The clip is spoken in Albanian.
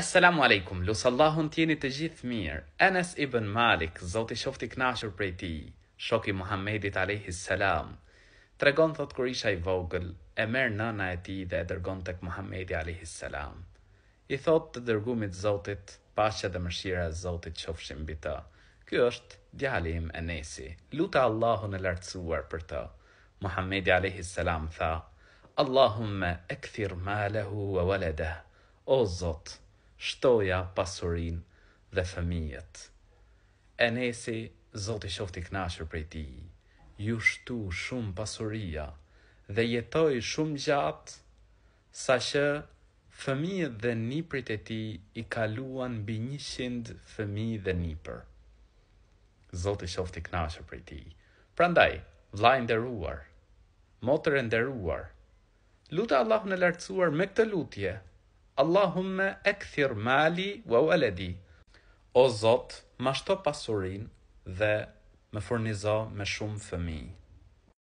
Assalamu alaikum, lusë Allahun tjeni të gjithë mirë. Enes ibn Malik, zoti shofti knashur prej ti, shoki Muhammedit aleyhi salam, tregon thot kur i vogël, e merë nëna e ti dhe e dërgon të kë Muhammedi aleyhi salam. I thot të dërgumit zotit, pashe dhe mëshira zotit qofshim bita. Ky është djalim e nesi, luta Allahun e lartësuar për të. Muhammedi aleyhi salam tha, Allahumme e ma lahu e waledeh, o zotë, shtoja pasurin dhe fëmijët. E nesi, Zoti shofti knashur prej ti, ju shtu shumë pasuria dhe jetoj shumë gjatë, sa shë fëmijët dhe niprit e ti i kaluan bi njëshind fëmijë dhe nipër. Zoti shofti knashur prej ti. Prandaj, vlaj nderuar motër nderuar luta Allah në lartësuar me këtë lutje, Allahumme ekthir mali wa waladi. O Zot, mashto pasurin dhe me furnizo me shumë fëmijë.